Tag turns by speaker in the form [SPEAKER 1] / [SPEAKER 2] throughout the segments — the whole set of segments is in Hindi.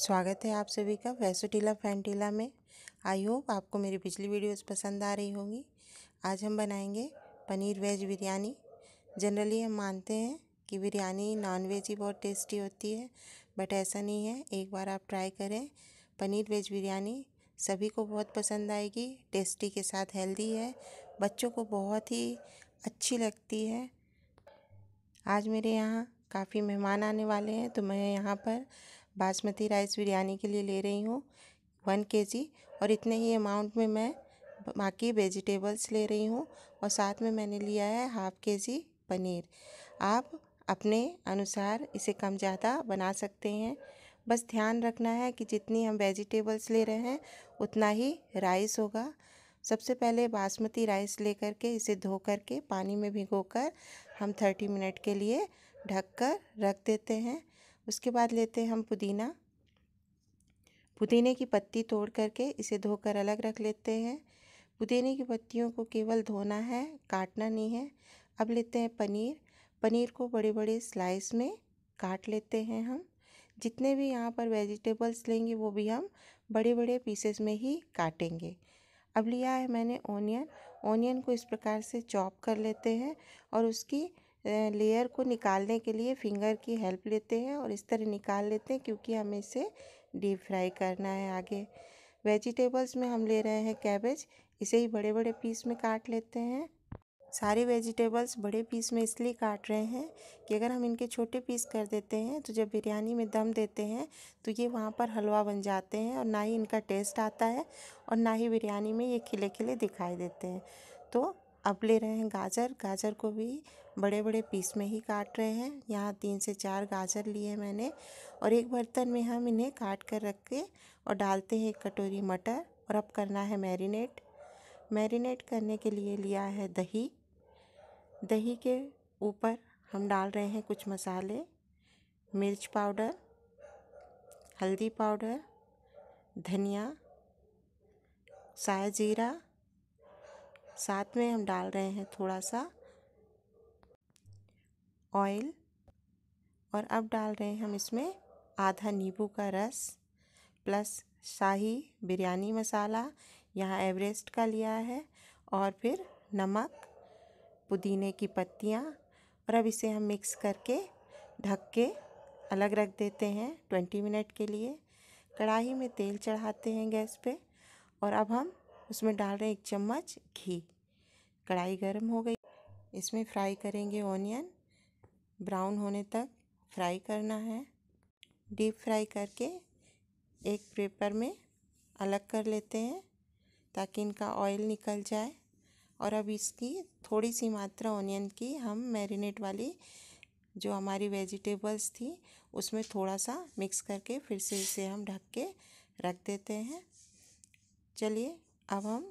[SPEAKER 1] स्वागत है आप सभी का वैसोटीला फैंटीला में आई होप आपको मेरी पिछली वीडियोस पसंद आ रही होंगी आज हम बनाएंगे पनीर वेज बिरयानी जनरली हम मानते हैं कि बिरयानी नॉन वेज ही बहुत टेस्टी होती है बट ऐसा नहीं है एक बार आप ट्राई करें पनीर वेज बिरयानी सभी को बहुत पसंद आएगी टेस्टी के साथ हेल्दी है बच्चों को बहुत ही अच्छी लगती है आज मेरे यहाँ काफ़ी मेहमान आने वाले हैं तो मैं यहाँ पर बासमती राइस बिरयानी के लिए ले रही हूँ वन के जी और इतने ही अमाउंट में मैं बाकी वेजिटेबल्स ले रही हूँ और साथ में मैंने लिया है हाफ़ के जी पनीर आप अपने अनुसार इसे कम ज़्यादा बना सकते हैं बस ध्यान रखना है कि जितनी हम वेजिटेबल्स ले रहे हैं उतना ही राइस होगा सबसे पहले बासमती राइस ले के इसे धो करके पानी में भिगो कर हम थर्टी मिनट के लिए ढक कर रख देते हैं उसके बाद लेते हैं हम पुदीना पुदीने की पत्ती तोड़ करके इसे धोकर अलग रख लेते हैं पुदीने की पत्तियों को केवल धोना है काटना नहीं है अब लेते हैं पनीर पनीर को बड़े बड़े स्लाइस में काट लेते हैं हम जितने भी यहाँ पर वेजिटेबल्स लेंगे वो भी हम बड़े बड़े पीसेस में ही काटेंगे अब लिया है मैंने ओनियन ओनियन को इस प्रकार से चॉप कर लेते हैं और उसकी लेयर को निकालने के लिए फिंगर की हेल्प लेते हैं और इस तरह निकाल लेते हैं क्योंकि हमें इसे डीप फ्राई करना है आगे वेजिटेबल्स में हम ले रहे हैं कैबेज इसे ही बड़े बड़े पीस में काट लेते हैं सारे वेजिटेबल्स बड़े पीस में इसलिए काट रहे हैं कि अगर हम इनके छोटे पीस कर देते हैं तो जब बिरयानी में दम देते हैं तो ये वहाँ पर हलवा बन जाते हैं और ना ही इनका टेस्ट आता है और ना ही बिरयानी में ये खिले खिले दिखाई देते हैं तो अब ले रहे हैं गाजर गाजर को भी बड़े बड़े पीस में ही काट रहे हैं यहाँ तीन से चार गाजर लिए मैंने और एक बर्तन में हम इन्हें काट कर रख के और डालते हैं एक कटोरी मटर और अब करना है मैरिनेट मैरिनेट करने के लिए लिया है दही दही के ऊपर हम डाल रहे हैं कुछ मसाले मिर्च पाउडर हल्दी पाउडर धनिया साया जीरा साथ में हम डाल रहे हैं थोड़ा सा ऑयल और अब डाल रहे हैं हम इसमें आधा नींबू का रस प्लस शाही बिरयानी मसाला यहाँ एवरेस्ट का लिया है और फिर नमक पुदीने की पत्तियाँ और अब इसे हम मिक्स करके ढक के अलग रख देते हैं ट्वेंटी मिनट के लिए कढ़ाई में तेल चढ़ाते हैं गैस पे और अब हम उसमें डाल रहे हैं एक चम्मच घी कढ़ाई गर्म हो गई इसमें फ्राई करेंगे ऑनियन ब्राउन होने तक फ्राई करना है डीप फ्राई करके एक पेपर में अलग कर लेते हैं ताकि इनका ऑयल निकल जाए और अब इसकी थोड़ी सी मात्रा ऑनियन की हम मैरिनेट वाली जो हमारी वेजिटेबल्स थी उसमें थोड़ा सा मिक्स करके फिर से इसे हम ढक के रख देते हैं चलिए अब हम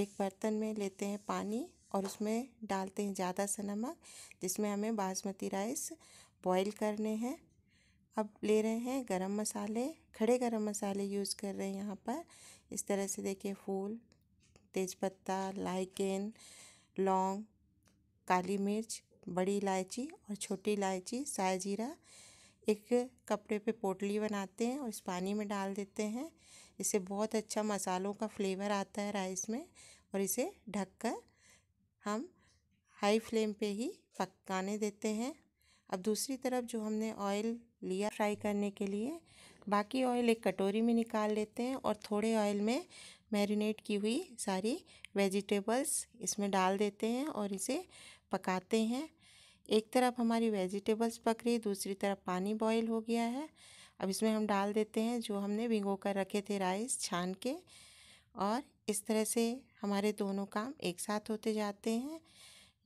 [SPEAKER 1] एक बर्तन में लेते हैं पानी और उसमें डालते हैं ज़्यादा सा नमक जिसमें हमें बासमती राइस बॉईल करने हैं अब ले रहे हैं गरम मसाले खड़े गरम मसाले यूज़ कर रहे हैं यहाँ पर इस तरह से देखिए फूल तेज़पत्ता लाइकेन लौंग काली मिर्च बड़ी इलायची और छोटी इलायची साय जीरा एक कपड़े पे पोटली बनाते हैं और इस पानी में डाल देते हैं इससे बहुत अच्छा मसालों का फ्लेवर आता है राइस में और इसे ढककर हम हाई फ्लेम पे ही पकाने देते हैं अब दूसरी तरफ जो हमने ऑयल लिया फ्राई करने के लिए बाकी ऑयल एक कटोरी में निकाल लेते हैं और थोड़े ऑयल में मैरिनेट की हुई सारी वेजिटेबल्स इसमें डाल देते हैं और इसे पकाते हैं एक तरफ हमारी वेजिटेबल्स पक रही दूसरी तरफ पानी बॉईल हो गया है अब इसमें हम डाल देते हैं जो हमने भिगो कर रखे थे राइस छान के और इस तरह से हमारे दोनों काम एक साथ होते जाते हैं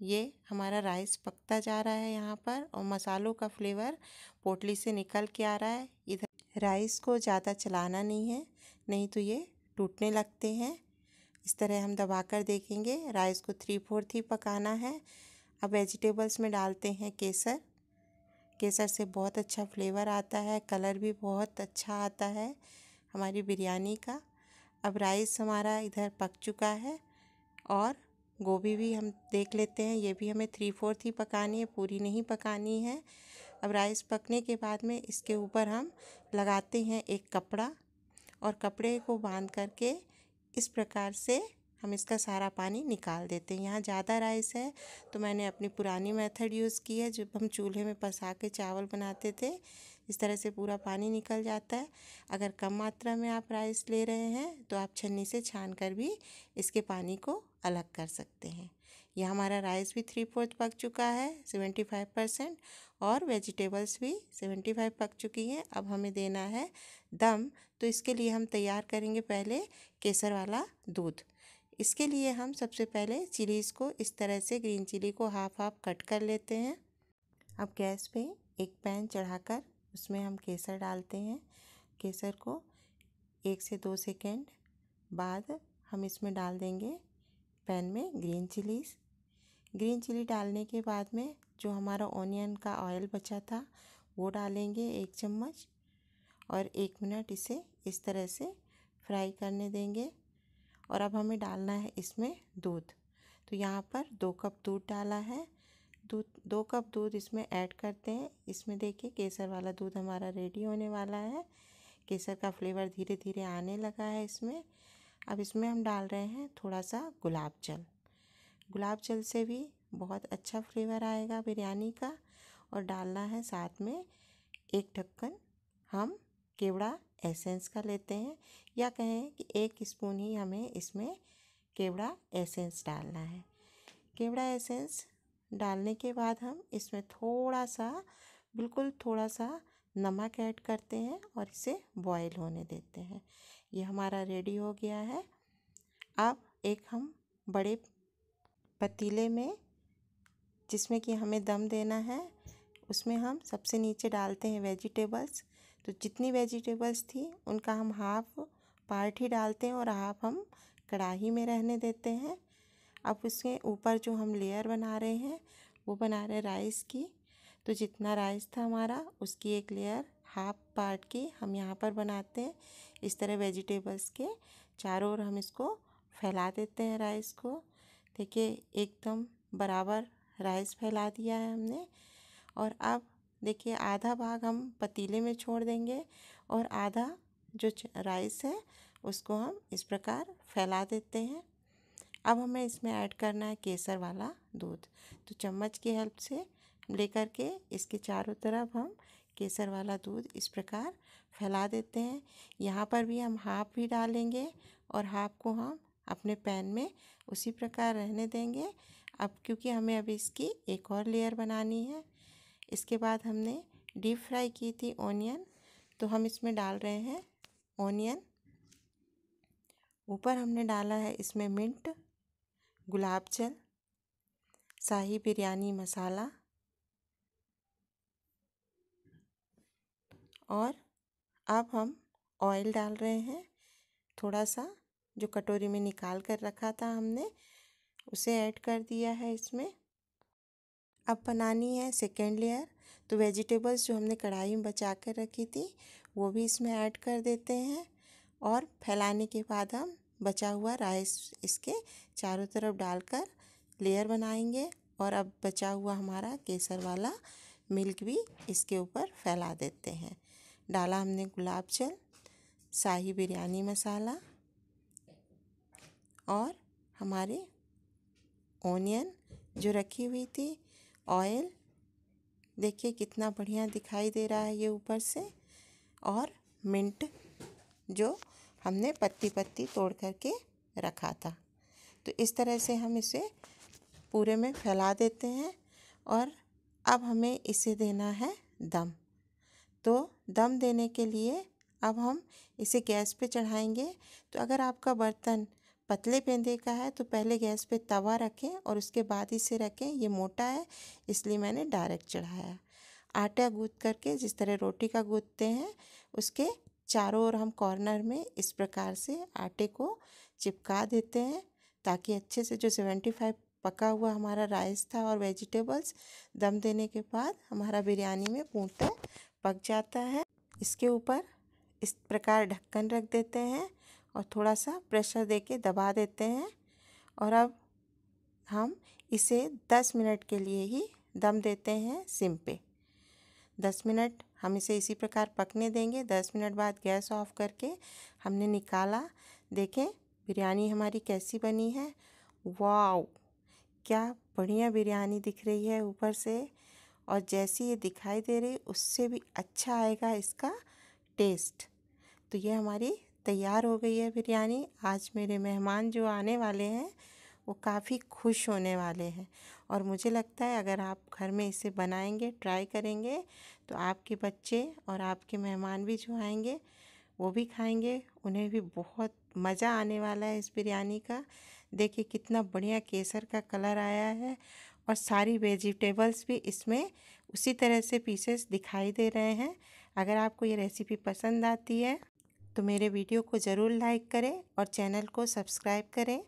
[SPEAKER 1] ये हमारा राइस पकता जा रहा है यहाँ पर और मसालों का फ्लेवर पोटली से निकल के आ रहा है इधर राइस को ज़्यादा चलाना नहीं है नहीं तो ये टूटने लगते हैं इस तरह हम दबा कर देखेंगे राइस को थ्री फोर्थ ही पकाना है अब वेजिटेबल्स में डालते हैं केसर केसर से बहुत अच्छा फ्लेवर आता है कलर भी बहुत अच्छा आता है हमारी बिरयानी का अब राइस हमारा इधर पक चुका है और गोभी भी हम देख लेते हैं ये भी हमें थ्री फोर्थ ही पकानी है पूरी नहीं पकानी है अब राइस पकने के बाद में इसके ऊपर हम लगाते हैं एक कपड़ा और कपड़े को बांध करके इस प्रकार से हम इसका सारा पानी निकाल देते हैं यहाँ ज़्यादा राइस है तो मैंने अपनी पुरानी मेथड यूज़ की है जब हम चूल्हे में पसा के चावल बनाते थे इस तरह से पूरा पानी निकल जाता है अगर कम मात्रा में आप राइस ले रहे हैं तो आप छन्नी से छान कर भी इसके पानी को अलग कर सकते हैं यह हमारा राइस भी थ्री फोर्थ पक चुका है सेवेंटी फाइव परसेंट और वेजिटेबल्स भी सेवेंटी फाइव पक चुकी हैं अब हमें देना है दम तो इसके लिए हम तैयार करेंगे पहले केसर वाला दूध इसके लिए हम सबसे पहले चिलीज़ को इस तरह से ग्रीन चिली को हाफ हाफ कट कर लेते हैं अब गैस पे एक पैन चढ़ाकर उसमें हम केसर डालते हैं केसर को एक से दो सेकेंड बाद हम इसमें डाल देंगे पैन में ग्रीन चिलीज़ ग्रीन चिली डालने के बाद में जो हमारा ऑनियन का ऑयल बचा था वो डालेंगे एक चम्मच और एक मिनट इसे इस तरह से फ्राई करने देंगे और अब हमें डालना है इसमें दूध तो यहाँ पर दो कप दूध डाला है दूध दो कप दूध इसमें ऐड करते हैं इसमें देखिए केसर वाला दूध हमारा रेडी होने वाला है केसर का फ्लेवर धीरे धीरे आने लगा है इसमें अब इसमें हम डाल रहे हैं थोड़ा सा गुलाब जल गुलाब जल से भी बहुत अच्छा फ्लेवर आएगा बिरयानी का और डालना है साथ में एक ढक्कन हम केवड़ा एसेंस का लेते हैं या कहें कि एक स्पून ही हमें इसमें केवड़ा एसेंस डालना है केवड़ा एसेंस डालने के बाद हम इसमें थोड़ा सा बिल्कुल थोड़ा सा नमक ऐड करते हैं और इसे बॉयल होने देते हैं ये हमारा रेडी हो गया है अब एक हम बड़े पतीले में जिसमें कि हमें दम देना है उसमें हम सबसे नीचे डालते हैं वेजिटेबल्स तो जितनी वेजिटेबल्स थी उनका हम हाफ़ पार्ट ही डालते हैं और हाफ़ हम कढ़ाही में रहने देते हैं अब उसके ऊपर जो हम लेयर बना रहे हैं वो बना रहे राइस की तो जितना राइस था हमारा उसकी एक लेयर हाफ पार्ट की हम यहाँ पर बनाते हैं इस तरह वेजिटेबल्स के चारों ओर हम इसको फैला देते हैं राइस को देखिए एकदम बराबर राइस फैला दिया है हमने और अब देखिए आधा भाग हम पतीले में छोड़ देंगे और आधा जो राइस है उसको हम इस प्रकार फैला देते हैं अब हमें इसमें ऐड करना है केसर वाला दूध तो चम्मच की हेल्प से लेकर के इसके चारों तरफ हम केसर वाला दूध इस प्रकार फैला देते हैं यहाँ पर भी हम हाफ भी डालेंगे और हाफ को हम अपने पैन में उसी प्रकार रहने देंगे अब क्योंकि हमें अभी इसकी एक और लेयर बनानी है इसके बाद हमने डीप फ्राई की थी ओनियन तो हम इसमें डाल रहे हैं ओनियन ऊपर हमने डाला है इसमें मिंट गुलाब जल शाही बिरयानी मसाला और अब हम ऑयल डाल रहे हैं थोड़ा सा जो कटोरी में निकाल कर रखा था हमने उसे ऐड कर दिया है इसमें अब बनानी है सेकेंड लेयर तो वेजिटेबल्स जो हमने कढ़ाई में बचा कर रखी थी वो भी इसमें ऐड कर देते हैं और फैलाने के बाद हम बचा हुआ राइस इसके चारों तरफ डालकर लेयर बनाएंगे और अब बचा हुआ हमारा केसर वाला मिल्क भी इसके ऊपर फैला देते हैं डाला हमने गुलाब जल शाही बिरयानी मसाला और हमारे ओनियन जो रखी हुई थी ऑयल देखिए कितना बढ़िया दिखाई दे रहा है ये ऊपर से और मिंट जो हमने पत्ती पत्ती तोड़ करके रखा था तो इस तरह से हम इसे पूरे में फैला देते हैं और अब हमें इसे देना है दम तो दम देने के लिए अब हम इसे गैस पे चढ़ाएंगे तो अगर आपका बर्तन पतले पेंदे का है तो पहले गैस पे तवा रखें और उसके बाद इसे रखें ये मोटा है इसलिए मैंने डायरेक्ट चढ़ाया आटा गूद करके जिस तरह रोटी का गूदते हैं उसके चारों ओर हम कॉर्नर में इस प्रकार से आटे को चिपका देते हैं ताकि अच्छे से जो सेवेंटी फाइव पका हुआ हमारा राइस था और वेजिटेबल्स दम देने के बाद हमारा बिरयानी में पूर्णतः पक जाता है इसके ऊपर इस प्रकार ढक्कन रख देते हैं और थोड़ा सा प्रेशर देके दबा देते हैं और अब हम इसे 10 मिनट के लिए ही दम देते हैं सिम पे 10 मिनट हम इसे इसी प्रकार पकने देंगे 10 मिनट बाद गैस ऑफ करके हमने निकाला देखें बिरयानी हमारी कैसी बनी है वाओ क्या बढ़िया बिरयानी दिख रही है ऊपर से और जैसी ये दिखाई दे रही उससे भी अच्छा आएगा इसका टेस्ट तो ये हमारी तैयार हो गई है बिरयानी आज मेरे मेहमान जो आने वाले हैं वो काफ़ी खुश होने वाले हैं और मुझे लगता है अगर आप घर में इसे बनाएंगे ट्राई करेंगे तो आपके बच्चे और आपके मेहमान भी जो आएंगे वो भी खाएंगे उन्हें भी बहुत मज़ा आने वाला है इस बिरयानी का देखिए कितना बढ़िया केसर का कलर आया है और सारी वेजिटेबल्स भी इसमें उसी तरह से पीसेस दिखाई दे रहे हैं अगर आपको ये रेसिपी पसंद आती है तो मेरे वीडियो को ज़रूर लाइक करें और चैनल को सब्सक्राइब करें